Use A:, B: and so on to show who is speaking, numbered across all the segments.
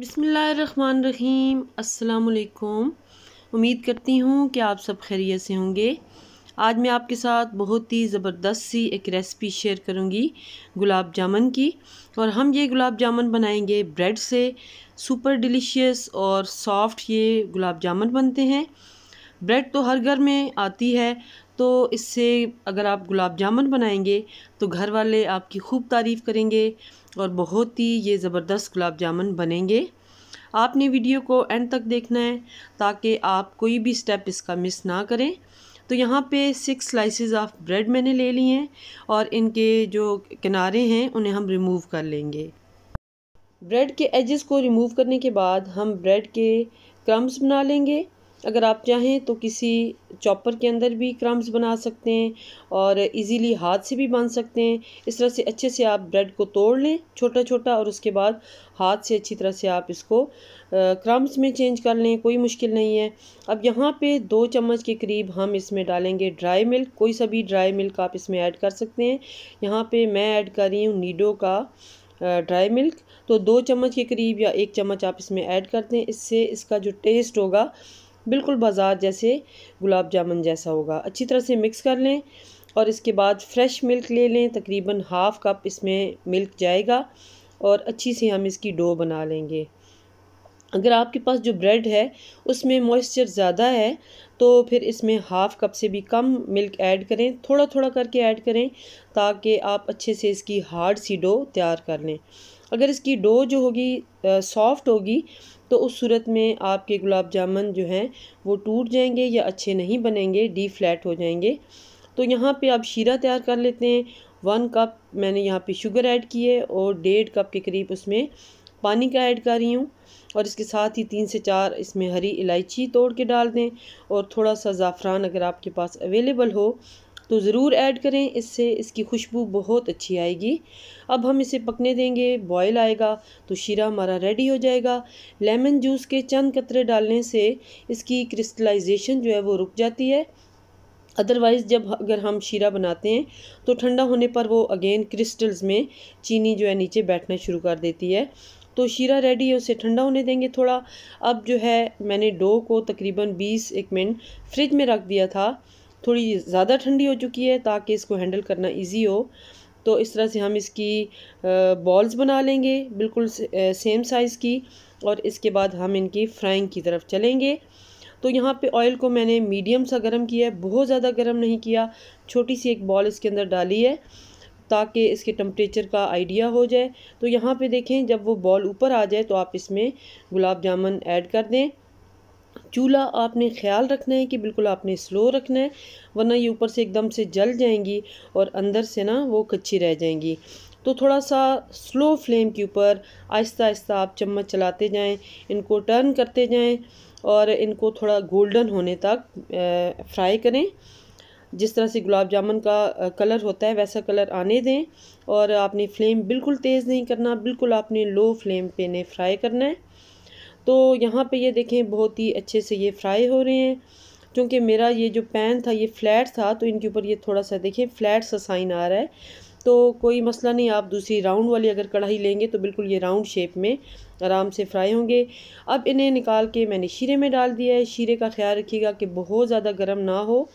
A: बिसमीम अल्लाम उम्मीद करती हूँ कि आप सब खैरियत से होंगे आज मैं आपके साथ बहुत ही ज़बरदस्त सी एक रेसिपी शेयर करूँगी गुलाब जामुन की और हम ये गुलाब जामुन बनाएंगे ब्रेड से सुपर डिलीशियस और सॉफ्ट ये गुलाब जामुन बनते हैं ब्रेड तो हर घर में आती है तो इससे अगर आप गुलाब जामुन बनाएंगे तो घर वाले आपकी खूब तारीफ़ करेंगे और बहुत ही ये ज़बरदस्त गुलाब जामुन बनेंगे आपने वीडियो को एंड तक देखना है ताकि आप कोई भी स्टेप इसका मिस ना करें तो यहाँ पे सिक्स स्लाइसेस ऑफ ब्रेड मैंने ले लिए हैं और इनके जो किनारे हैं उन्हें हम रिमूव कर लेंगे ब्रेड के एजेस को रिमूव करने के बाद हम ब्रेड के क्रम्स बना लेंगे अगर आप चाहें तो किसी चॉपर के अंदर भी क्रम्स बना सकते हैं और इजीली हाथ से भी बांध सकते हैं इस तरह से अच्छे से आप ब्रेड को तोड़ लें छोटा छोटा और उसके बाद हाथ से अच्छी तरह से आप इसको क्रम्स में चेंज कर लें कोई मुश्किल नहीं है अब यहाँ पे दो चम्मच के करीब हम इसमें डालेंगे ड्राई मिल्क कोई सा भी ड्राई मिल्क आप इसमें ऐड कर सकते हैं यहाँ पर मैं ऐड कर रही हूँ नीडो का ड्राई मिल्क तो दो चम्मच के करीब या एक चम्मच आप इसमें ऐड करते हैं इससे इसका जो टेस्ट होगा बिल्कुल बाज़ार जैसे गुलाब जामुन जैसा होगा अच्छी तरह से मिक्स कर लें और इसके बाद फ्रेश मिल्क ले लें तकरीबन हाफ़ कप इसमें मिल्क जाएगा और अच्छी से हम इसकी डो बना लेंगे अगर आपके पास जो ब्रेड है उसमें मॉइस्चर ज़्यादा है तो फिर इसमें हाफ़ कप से भी कम मिल्क ऐड करें थोड़ा थोड़ा करके ऐड करें ताकि आप अच्छे से इसकी हार्ड सी डो तैयार कर लें अगर इसकी डो जो होगी सॉफ़्ट होगी तो उस सूरत में आपके गुलाब जामुन जो हैं वो टूट जाएंगे या अच्छे नहीं बनेंगे डी फ्लैट हो जाएंगे तो यहाँ पे आप शीरा तैयार कर लेते हैं वन कप मैंने यहाँ पे शुगर ऐड की है और डेढ़ कप के करीब उसमें पानी का ऐड कर रही हूँ और इसके साथ ही तीन से चार इसमें हरी इलायची तोड़ के डाल दें और थोड़ा सा ज़ाफ़रान अगर आपके पास अवेलेबल हो तो ज़रूर ऐड करें इससे इसकी खुशबू बहुत अच्छी आएगी अब हम इसे पकने देंगे बॉयल आएगा तो शीरा हमारा रेडी हो जाएगा लेमन जूस के चंद कतरे डालने से इसकी क्रिस्टलाइजेशन जो है वो रुक जाती है अदरवाइज़ जब अगर हम शीरा बनाते हैं तो ठंडा होने पर वो अगेन क्रिस्टल्स में चीनी जो है नीचे बैठना शुरू कर देती है तो शीरा रेडी है उसे ठंडा होने देंगे थोड़ा अब जो है मैंने डो को तकरीबन 20 एक मिनट फ्रिज में रख दिया था थोड़ी ज़्यादा ठंडी हो चुकी है ताकि इसको हैंडल करना इजी हो तो इस तरह से हम इसकी बॉल्स बना लेंगे बिल्कुल सेम साइज़ की और इसके बाद हम इनकी फ्राइंग की तरफ चलेंगे तो यहाँ पे ऑयल को मैंने मीडियम सा गर्म किया है बहुत ज़्यादा गर्म नहीं किया छोटी सी एक बॉल इसके अंदर डाली है ताकि इसके टम्परेचर का आइडिया हो जाए तो यहाँ पे देखें जब वो बॉल ऊपर आ जाए तो आप इसमें गुलाब जामुन ऐड कर दें चूल्हा आपने ख्याल रखना है कि बिल्कुल आपने स्लो रखना है वरना ये ऊपर से एकदम से जल जाएंगी और अंदर से ना वो कच्ची रह जाएंगी तो थोड़ा सा स्लो फ्लेम के ऊपर आहिस्ता आहिस्ता आप चम्मच चलाते जाएं इनको टर्न करते जाएं और इनको थोड़ा गोल्डन होने तक फ्राई करें जिस तरह से गुलाब जामुन का कलर होता है वैसा कलर आने दें और आपने फ्लेम बिल्कुल तेज़ नहीं करना बिल्कुल आपने लो फ्लेम पे ने फ्राई करना है तो यहाँ पे ये देखें बहुत ही अच्छे से ये फ्राई हो रहे हैं क्योंकि मेरा ये जो पैन था ये फ्लैट था तो इनके ऊपर ये थोड़ा सा देखें फ्लैट सा साइन आ रहा है तो कोई मसला नहीं आप दूसरी राउंड वाली अगर कढ़ाई लेंगे तो बिल्कुल ये राउंड शेप में आराम से फ्राई होंगे अब इन्हें निकाल के मैंने शीरे में डाल दिया है शीरे का ख्याल रखिएगा कि बहुत ज़्यादा गर्म ना हो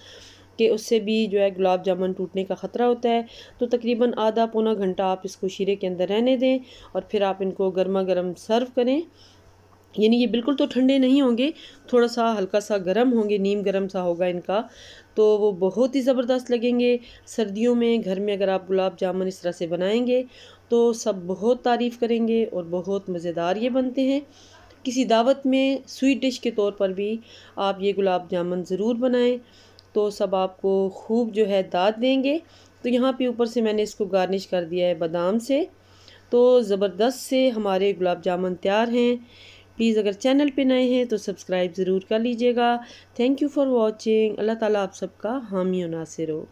A: कि उससे भी जो है गुलाब जामुन टूटने का ख़तरा होता है तो तकरीबन आधा पौना घंटा आप इसको शीरे के अंदर रहने दें और फिर आप इनको गर्मा गर्म सर्व करें यानी ये बिल्कुल तो ठंडे नहीं होंगे थोड़ा सा हल्का सा गर्म होंगे नीम गर्म सा होगा इनका तो वो बहुत ही ज़बरदस्त लगेंगे सर्दियों में घर में अगर आप गुलाब जामुन इस तरह से बनाएंगे तो सब बहुत तारीफ़ करेंगे और बहुत मज़ेदार ये बनते हैं किसी दावत में स्वीट डिश के तौर पर भी आप ये गुलाब जामुन ज़रूर बनाएं तो सब आपको खूब जो है दाद देंगे तो यहाँ पे ऊपर से मैंने इसको गार्निश कर दिया है बादाम से तो ज़बरदस्त से हमारे गुलाब जामुन तैयार हैं प्लीज़ अगर चैनल पे नए हैं तो सब्सक्राइब ज़रूर कर लीजिएगा thank you for watching Allah ताला आप सबका हामी नासिर हो